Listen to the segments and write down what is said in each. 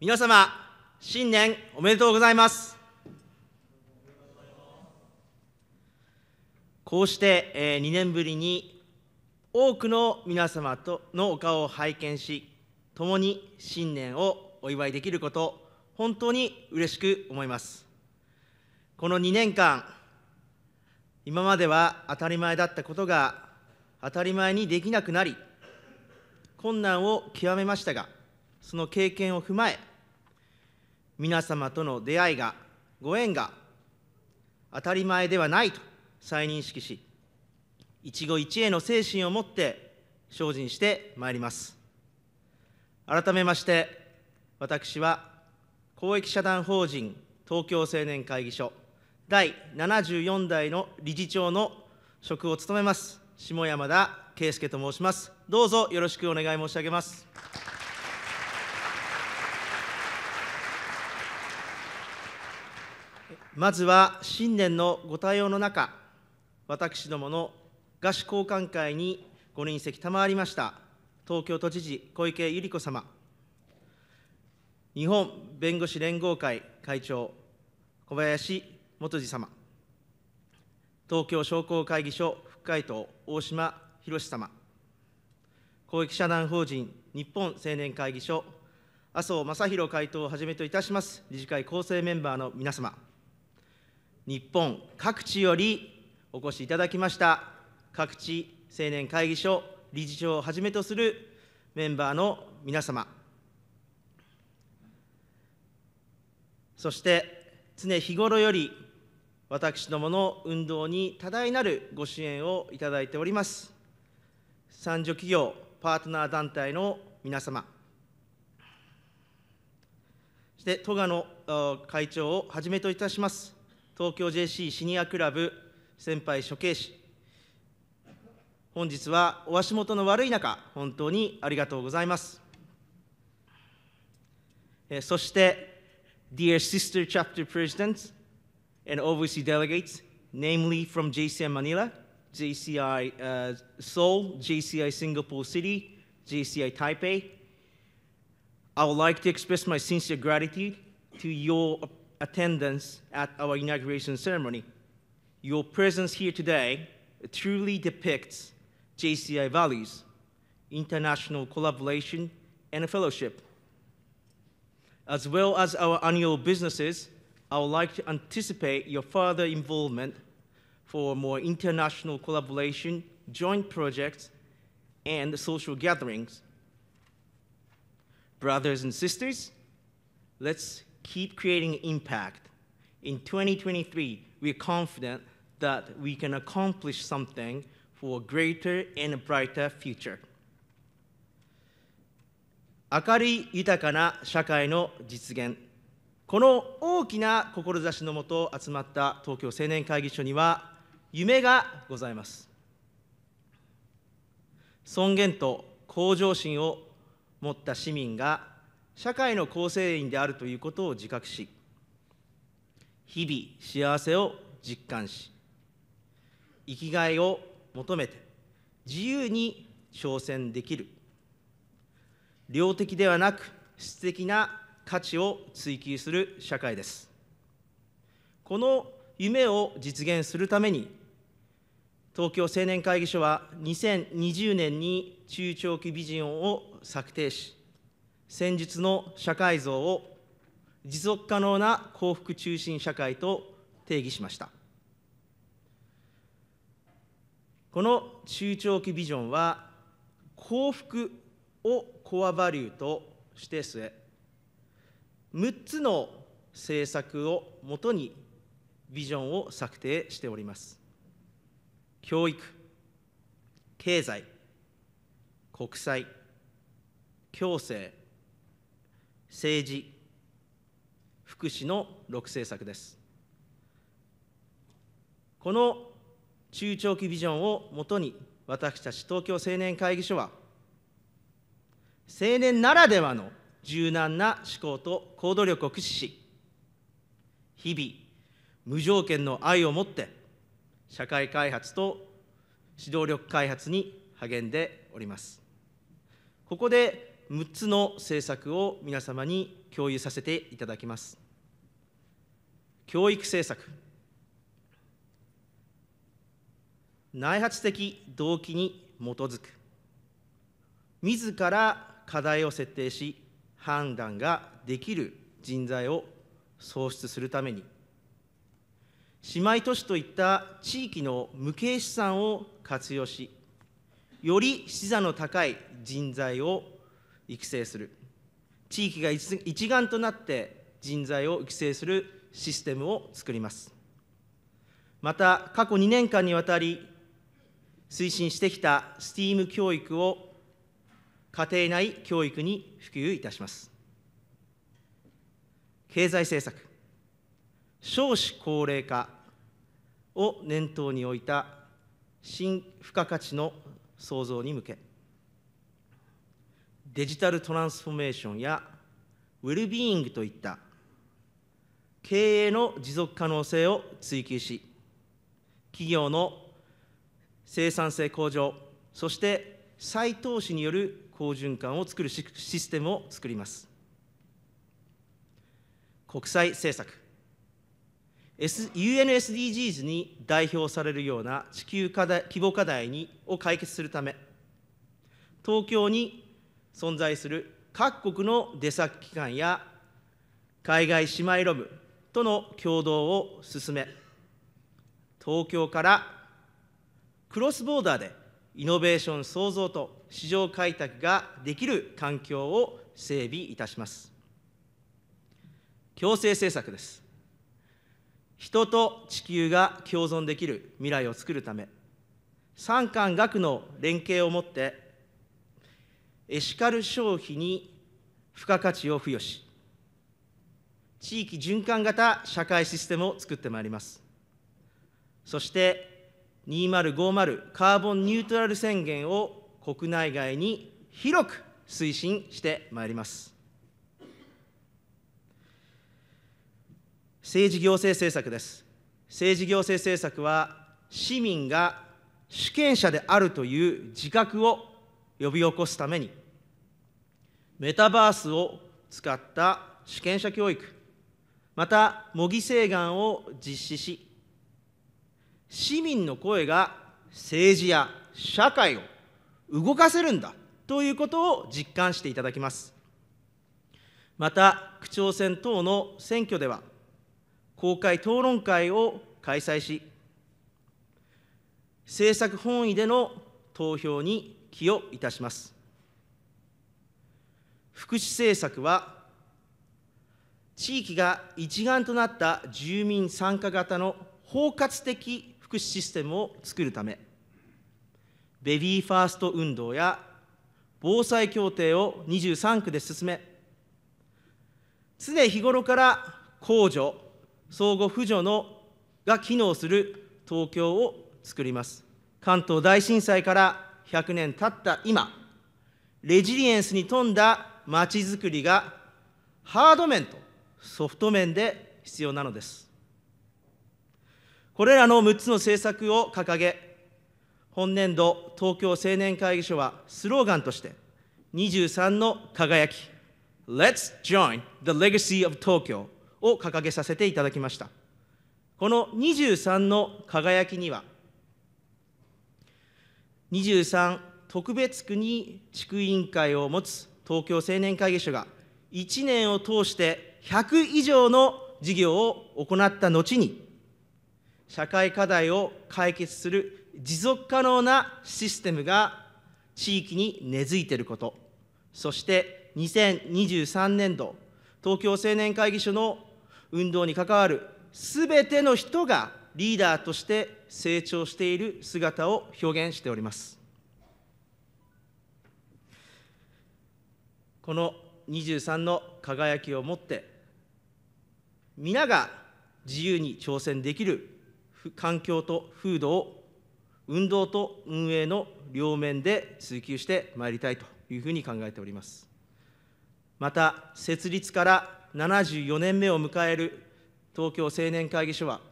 皆様、新年おめでとうございます。こうして、えー、2年ぶりに多くの皆様とのお顔を拝見し、共に新年をお祝いできること、本当に嬉しく思います。この2年間、今までは当たり前だったことが当たり前にできなくなり、困難を極めましたが、その経験を踏まえ皆様との出会いがご縁が当たり前ではないと再認識し一期一会の精神を持って精進してまいります改めまして私は公益社団法人東京青年会議所第74代の理事長の職を務めます下山田圭介と申しますどうぞよろしくお願い申し上げますまずは新年のご対応の中、私どもの菓子交換会にご臨席賜りました東京都知事、小池百合子様、日本弁護士連合会会長、小林元次様、東京商工会議所副会頭、大島博様、公益社団法人日本青年会議所、麻生正弘会頭をはじめといたします理事会構成メンバーの皆様、日本各地よりお越しいただきました各地青年会議所理事長をはじめとするメンバーの皆様そして常日頃より私どもの運動に多大なるご支援をいただいております三助企業パートナー団体の皆様そして都賀の会長をはじめといたします東京 JC シニアクラブ先輩処刑士本日はお足元の悪い中本当にありがとうございますそして Dear Sister Chapter Presidents and overseas delegates namely from JCI Manila JCI uh, Seoul JCI Singapore City JCI Taipei I would like to express my sincere gratitude to your attendance at our inauguration ceremony. Your presence here today truly depicts JCI values, international collaboration, and fellowship. As well as our annual businesses, I would like to anticipate your further involvement for more international collaboration, joint projects, and social gatherings. Brothers and sisters, let's keep creating impact. In 2023, we're confident that we can accomplish something for a greater and a brighter future. 明るい豊かな社会の実現この大きな志のもと集まった東京青年会議所には夢がございます尊厳と向上心を持った市民が社会の構成員であるということを自覚し日々幸せを実感し生きがいを求めて自由に挑戦できる量的ではなく質的な価値を追求する社会ですこの夢を実現するために東京青年会議所は2020年に中長期ビジョンを策定し先日の社会像を持続可能な幸福中心社会と定義しましたこの中長期ビジョンは幸福をコアバリューとして据え6つの政策をもとにビジョンを策定しております教育経済国際共生政治福祉の6政策ですこの中長期ビジョンをもとに私たち東京青年会議所は青年ならではの柔軟な思考と行動力を駆使し日々無条件の愛を持って社会開発と指導力開発に励んでおりますここで6つの政策を皆様に共有させていただきます。教育政策内発的動機に基づく自ら課題を設定し判断ができる人材を創出するために姉妹都市といった地域の無形資産を活用しより資座の高い人材を育成する地域が一丸となって人材を育成するシステムを作りますまた過去2年間にわたり推進してきた STEAM 教育を家庭内教育に普及いたします経済政策少子高齢化を念頭に置いた新付加価値の創造に向けデジタルトランスフォーメーションやウェルビーイングといった経営の持続可能性を追求し、企業の生産性向上、そして再投資による好循環を作るシステムを作ります。国際政策、S、UNSDGs に代表されるような地球課題規模課題にを解決するため、東京に存在する各国の出先機関や海外姉妹ロムとの共同を進め東京からクロスボーダーでイノベーション創造と市場開拓ができる環境を整備いたします共生政策です人と地球が共存できる未来を作るため産官学の連携をもってエシカル消費に付加価値を付与し、地域循環型社会システムを作ってまいります。そして、2050カーボンニュートラル宣言を国内外に広く推進してまいります。政治行政政策です。政治行政政策は、市民が主権者であるという自覚を呼び起こすために、メタバースを使った主権者教育また模擬請願を実施し市民の声が政治や社会を動かせるんだということを実感していただきますまた区長選等の選挙では公開討論会を開催し政策本位での投票に寄与いたします福祉政策は、地域が一丸となった住民参加型の包括的福祉システムを作るため、ベビーファースト運動や防災協定を23区で進め、常日頃から公助、相互扶助のが機能する東京を作ります。関東大震災から100年経った今、レジリエンスに富んだまちづくりがハード面とソフト面で必要なのです。これらの6つの政策を掲げ、本年度東京青年会議所はスローガンとして、23の輝き、Let's join the legacy of Tokyo を掲げさせていただきました。この23の輝きには、23特別区に地区委員会を持つ東京青年会議所が1年を通して100以上の事業を行った後に、社会課題を解決する持続可能なシステムが地域に根付いていること、そして2023年度、東京青年会議所の運動に関わるすべての人がリーダーとして成長している姿を表現しております。この23の輝きを持って皆が自由に挑戦できる環境と風土を運動と運営の両面で追求してまいりたいというふうに考えておりますまた設立から74年目を迎える東京青年会議所は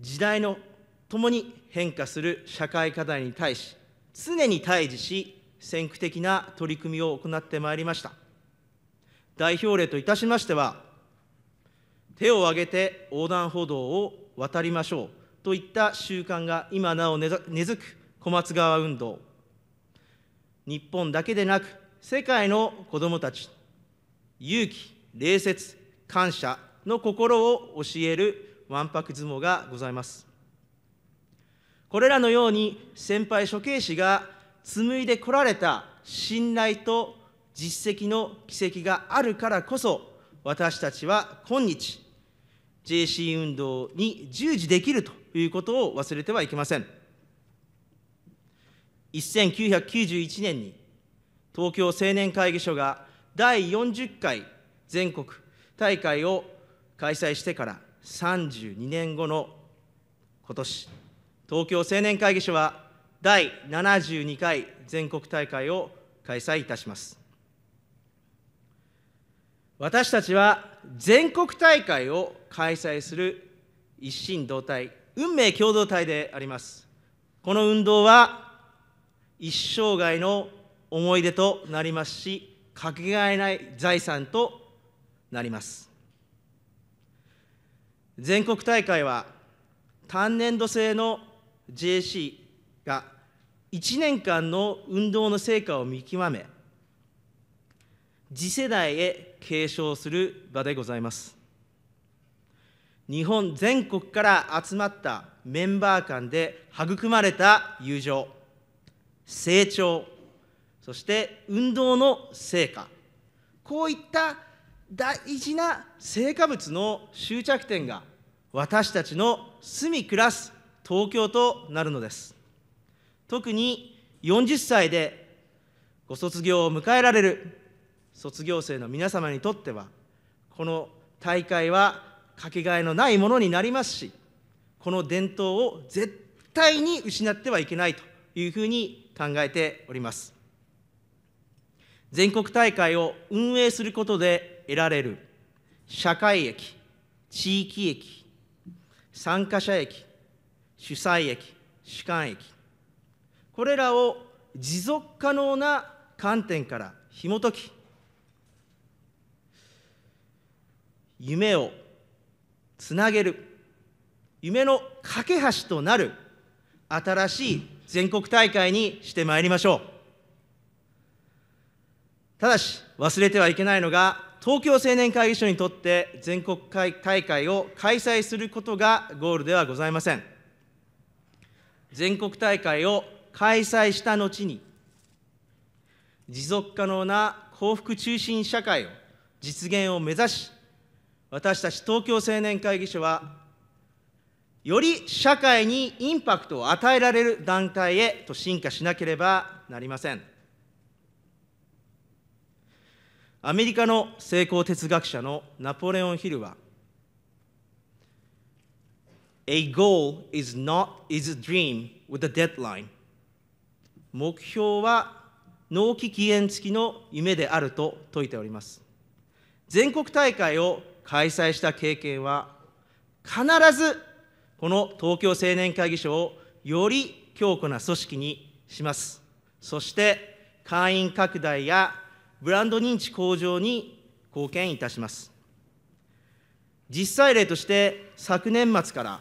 時代のともに変化する社会課題に対し常に対峙し先駆的な取り組みを行ってまいりました。代表例といたしましては、手を挙げて横断歩道を渡りましょうといった習慣が今なお根付く小松川運動、日本だけでなく、世界の子どもたち、勇気、礼節、感謝の心を教えるわんぱく相撲がございます。これらのように先輩処刑士が紡いでこられた信頼と実績の軌跡があるからこそ、私たちは今日、JC 運動に従事できるということを忘れてはいけません。1991年に、東京青年会議所が第40回全国大会を開催してから32年後の今年、東京青年会議所は第72回全国大会を開催いたします。私たちは全国大会を開催する一心同体、運命共同体であります。この運動は一生涯の思い出となりますし、かけがえない財産となります。全国大会は単年度制の JC が1年間の運動の成果を見極め次世代へ継承する場でございます日本全国から集まったメンバー間で育まれた友情成長そして運動の成果こういった大事な成果物の終着点が私たちの住み暮らす東京となるのです特に40歳でご卒業を迎えられる卒業生の皆様にとっては、この大会はかけがえのないものになりますし、この伝統を絶対に失ってはいけないというふうに考えております。全国大会を運営することで得られる社会益、地域益、参加者益、主催益、主観益、これらを持続可能な観点から紐解き、夢をつなげる、夢の架け橋となる新しい全国大会にしてまいりましょう。ただし、忘れてはいけないのが、東京青年会議所にとって全国大会を開催することがゴールではございません。全国大会を開催した後に、持続可能な幸福中心社会を実現を目指し、私たち東京青年会議所は、より社会にインパクトを与えられる段階へと進化しなければなりません。アメリカの成功哲学者のナポレオン・ヒルは、A goal is not is a dream with a deadline. 目標は納期期限付きの夢であると説いております。全国大会を開催した経験は、必ずこの東京青年会議所をより強固な組織にします。そして、会員拡大やブランド認知向上に貢献いたします。実際例として、昨年末から、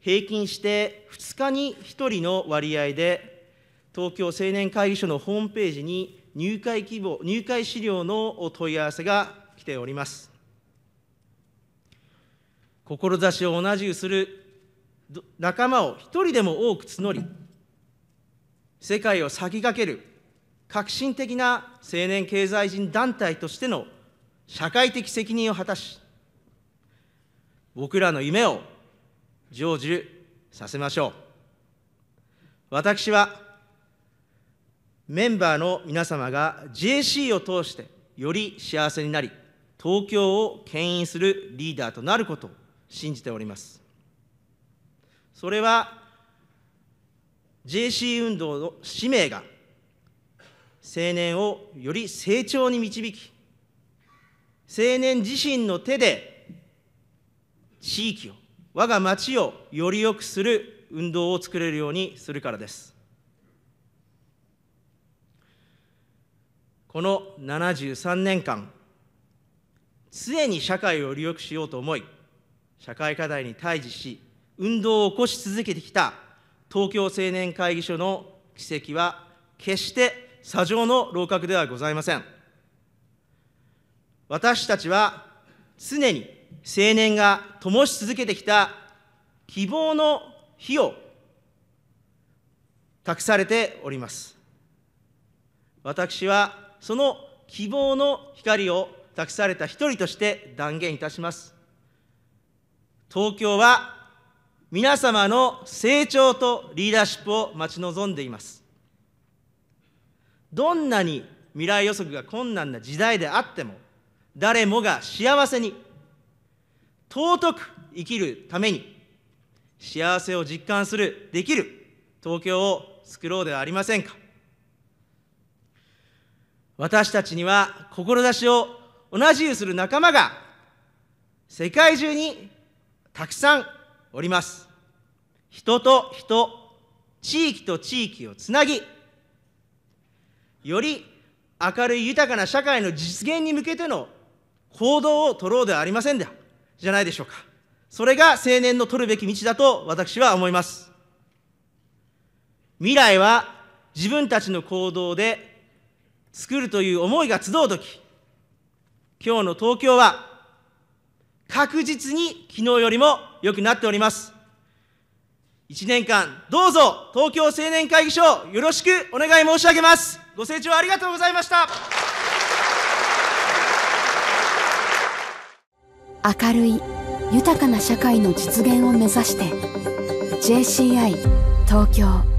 平均して2日に1人の割合で東京青年会議所のホームページに入会希望、入会資料の問い合わせが来ております。志を同じくする仲間を一人でも多く募り、世界を先駆ける革新的な青年経済人団体としての社会的責任を果たし、僕らの夢を成就させましょう。私はメンバーの皆様が JC を通してより幸せになり、東京を牽引するリーダーとなることを信じております。それは JC 運動の使命が青年をより成長に導き、青年自身の手で地域を、我が町をより良くする運動を作れるようにするからです。この73年間、常に社会を利用しようと思い、社会課題に対峙し、運動を起こし続けてきた東京青年会議所の奇跡は、決して砂上の楼閣ではございません。私たちは常に青年が灯し続けてきた希望の火を託されております。私はその希望の光を託された一人として断言いたします。東京は皆様の成長とリーダーシップを待ち望んでいます。どんなに未来予測が困難な時代であっても、誰もが幸せに、尊く生きるために、幸せを実感する、できる東京を作ろうではありませんか。私たちには志を同じゆする仲間が世界中にたくさんおります人と人地域と地域をつなぎより明るい豊かな社会の実現に向けての行動を取ろうではありませんで、じゃないでしょうかそれが青年の取るべき道だと私は思います未来は自分たちの行動で作るという思いが集うとき、今日の東京は確実に昨日よりも良くなっております。1年間、どうぞ東京青年会議所よろしくお願い申し上げます。ご清聴ありがとうございました。明るい豊かな社会の実現を目指して JCI 東京